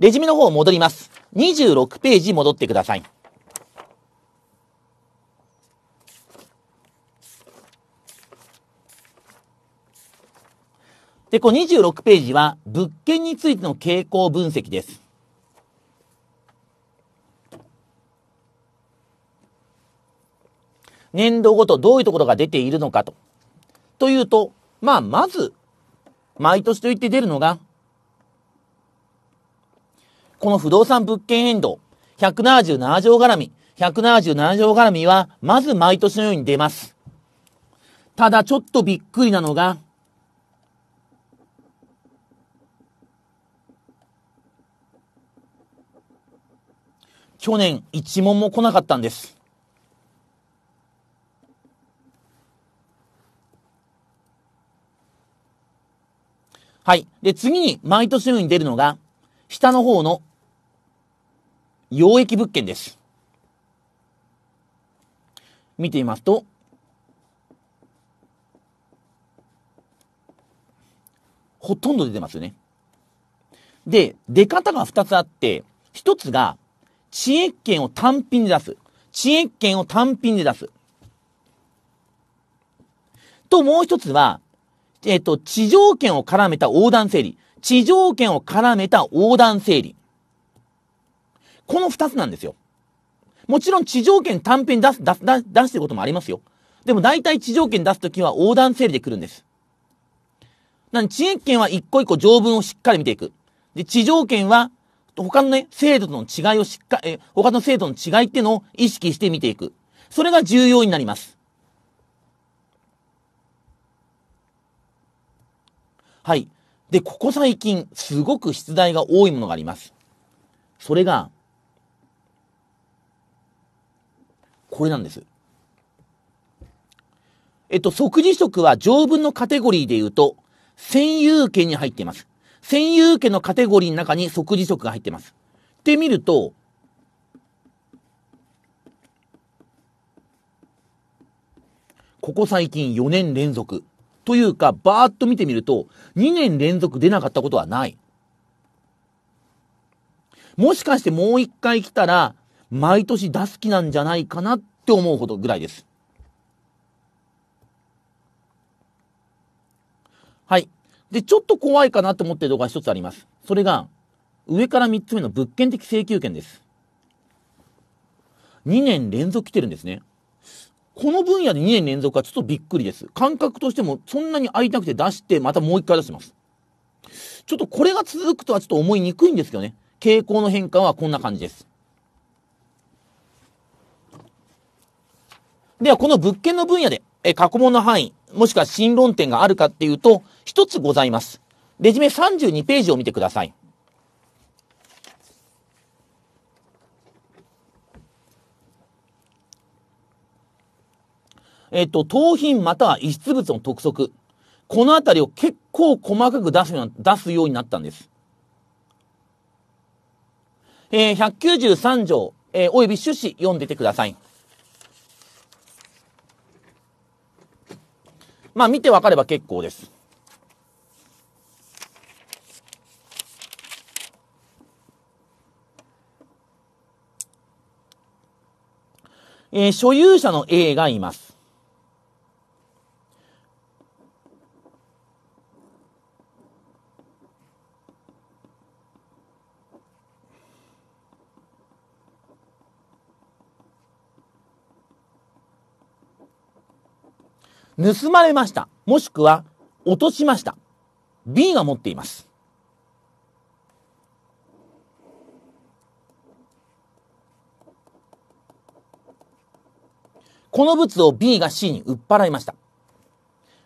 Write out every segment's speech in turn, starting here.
レジュメの方戻ります。26ページ戻ってください。で、この26ページは物件についての傾向分析です。年度ごとどういうところが出ているのかと。というと、まあ、まず、毎年と言って出るのが、この不動産物件変動、177条絡み、177条絡みは、まず毎年のように出ます。ただちょっとびっくりなのが、去年一問も来なかったんです。はい。で、次に毎年のように出るのが、下の方の溶液物件です。見てみますと、ほとんど出てますよね。で、出方が2つあって、1つが、地恵券を単品で出す。地恵券を単品で出す。と、もう1つは、えっ、ー、と、地上権を絡めた横断整理。地上権を絡めた横断整理。この二つなんですよ。もちろん地上圏単品出す、出す、出してることもありますよ。でも大体地上圏出すときは横断整理で来るんです。なん地域圏は一個一個条文をしっかり見ていく。で、地上圏は他のね、制度との違いをしっかり、え、他の制度の違いっていうのを意識して見ていく。それが重要になります。はい。で、ここ最近、すごく出題が多いものがあります。それが、これなんです。えっと、即時職は条文のカテゴリーで言うと、占有権に入っています。占有権のカテゴリーの中に即時職が入っています。って見ると、ここ最近4年連続。というか、バーッと見てみると、2年連続出なかったことはない。もしかしてもう一回来たら、毎年出す気なんじゃないかなって思うほどぐらいです。はい。で、ちょっと怖いかなと思ってる動画が一つあります。それが、上から三つ目の物件的請求権です。2年連続来てるんですね。この分野で2年連続はちょっとびっくりです。感覚としてもそんなに会いたくて出して、またもう一回出してます。ちょっとこれが続くとはちょっと思いにくいんですけどね。傾向の変化はこんな感じです。では、この物件の分野で、え過去問の範囲、もしくは新論点があるかっていうと、一つございます。レジュメ32ページを見てください。えっと、盗品または遺失物の督促。このあたりを結構細かく出すよう出すようになったんです。えー、193条、えー、および趣旨読んでてください。まあ見てわかれば結構です。えー、所有者の A がいます。盗まれました。もしくは、落としました。B が持っています。この物を B が C に売っ払いました。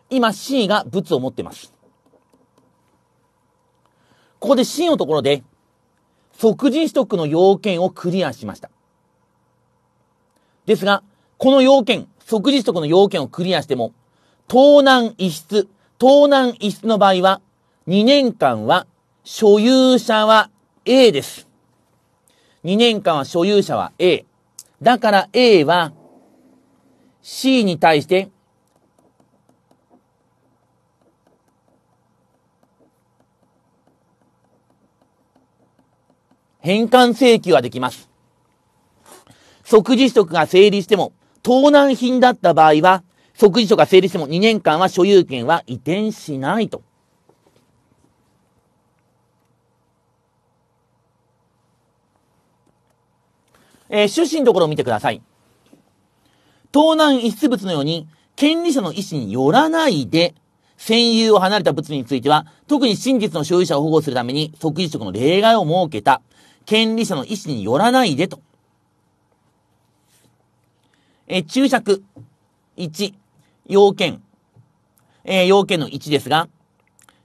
今 C が物を持っています。ここで C のところで、即時取得の要件をクリアしました。ですが、この要件、即時取得の要件をクリアしても、盗難遺失、盗難遺失の場合は、2年間は所有者は A です。2年間は所有者は A。だから A は C に対して、返還請求はできます。即時取得が成立しても、盗難品だった場合は、即時書が成立しても2年間は所有権は移転しないと。えー、趣旨のところを見てください。盗難遺失物のように、権利者の意思によらないで、占有を離れた物については、特に真実の所有者を保護するために、即時職の例外を設けた。権利者の意思によらないでと。え、注釈。1。要件、えー、要件の1ですが、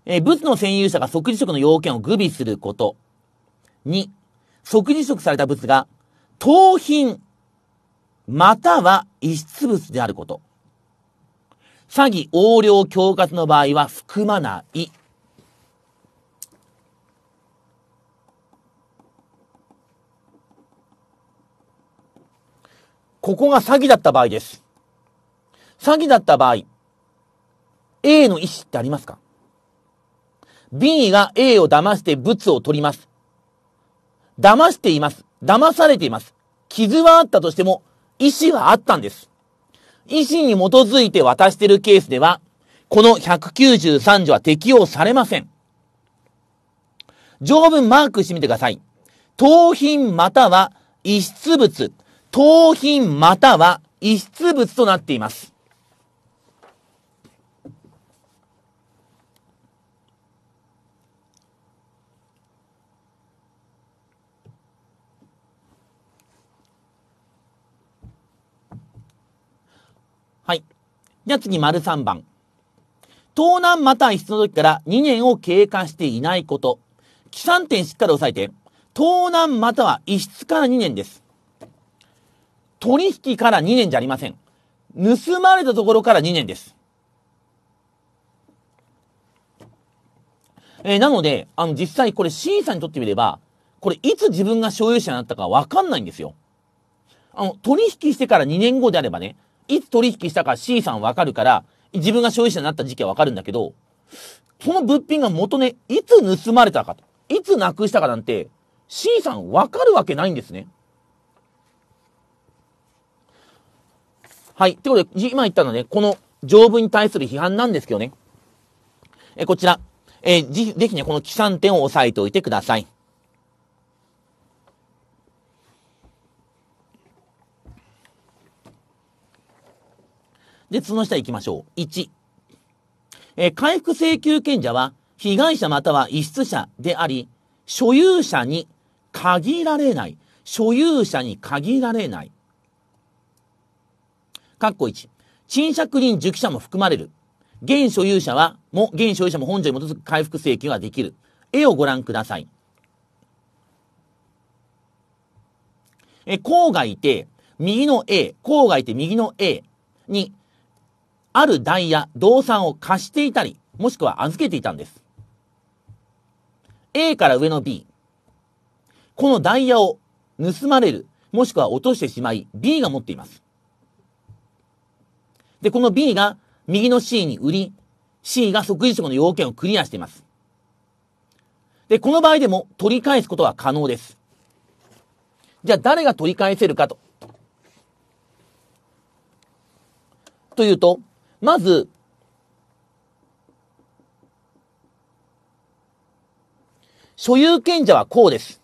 えー、ブの占有者が即時職の要件を具備すること。2、即時職された物が、盗品、または遺失物であること。詐欺、横領、恐喝の場合は含まない。ここが詐欺だった場合です。詐欺だった場合、A の意思ってありますか ?B が A を騙して物を取ります。騙しています。騙されています。傷はあったとしても、意思はあったんです。意思に基づいて渡しているケースでは、この193条は適用されません。条文マークしてみてください。盗品または遺失物。盗品または遺失物となっています。じゃあ次、丸3番。盗難または必要の時から2年を経過していないこと。起算点しっかり押さえて、盗難または一室から2年です。取引から2年じゃありません。盗まれたところから2年です。えー、なので、あの、実際これ C さんにとってみれば、これいつ自分が所有者になったかわかんないんですよ。あの、取引してから2年後であればね、いつ取引したか C さんわかるから、自分が消費者になった時期はわかるんだけど、その物品が元ね、いつ盗まれたかと、いつなくしたかなんて、C さんわかるわけないんですね。はい。ということで、今言ったのはね、この条文に対する批判なんですけどね。え、こちら。えぜひね、この記算点を押さえておいてください。で、その下行きましょう。1。えー、回復請求権者は、被害者または遺失者であり、所有者に限られない。所有者に限られない。かっこ1。賃借人受記者も含まれる。現所有者は、も、現所有者も本条に基づく回復請求ができる。絵をご覧ください。え、こうがいて、右の A、こうがいて右の A に、あるダイヤ、動産を貸していたり、もしくは預けていたんです。A から上の B。このダイヤを盗まれる、もしくは落としてしまい、B が持っています。で、この B が右の C に売り、C が即時処の要件をクリアしています。で、この場合でも取り返すことは可能です。じゃあ誰が取り返せるかと。というと、まず、所有権者はこうです。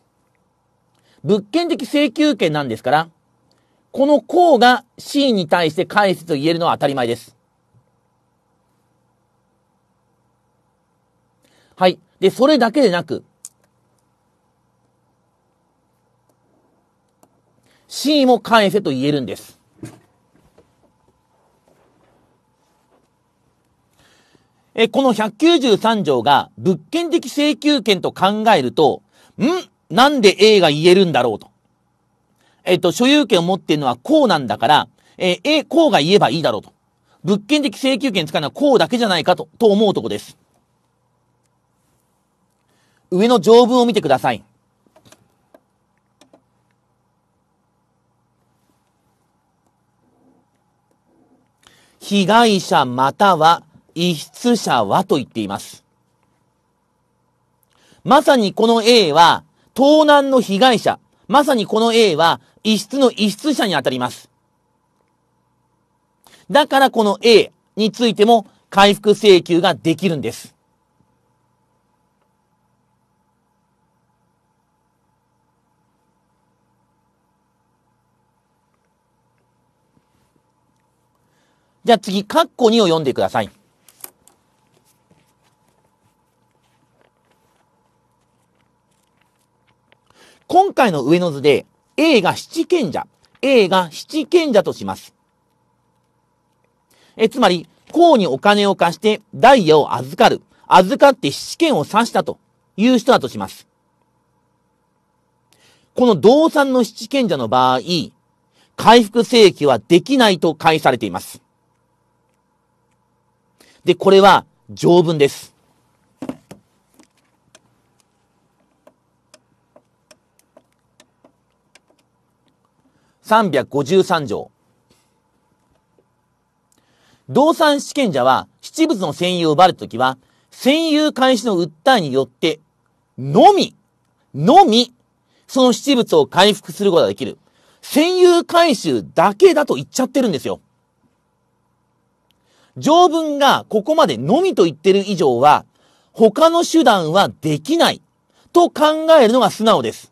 物件的請求権なんですから、このうが C に対して返すと言えるのは当たり前です。はい。で、それだけでなく、C も返せと言えるんです。えこの193条が物件的請求権と考えると、んなんで A が言えるんだろうと。えっ、と、所有権を持っているのはこうなんだから、え A、こうが言えばいいだろうと。物件的請求権使うのはこうだけじゃないかと、と思うとこです。上の条文を見てください。被害者または異質者はと言っています。まさにこの A は、盗難の被害者。まさにこの A は、異質の異質者にあたります。だからこの A についても回復請求ができるんです。じゃあ次、カッコ2を読んでください。今回の上の図で A が七賢者、A が七賢者とします。え、つまり、公にお金を貸してダイヤを預かる。預かって七賢を刺したという人だとします。この動産の七賢者の場合、回復請求はできないと返されています。で、これは条文です。353条。動産試験者は、七物の占有を奪われたときは、占有開始の訴えによって、のみ、のみ、その七物を回復することができる。占有回収だけだと言っちゃってるんですよ。条文がここまでのみと言ってる以上は、他の手段はできないと考えるのが素直です。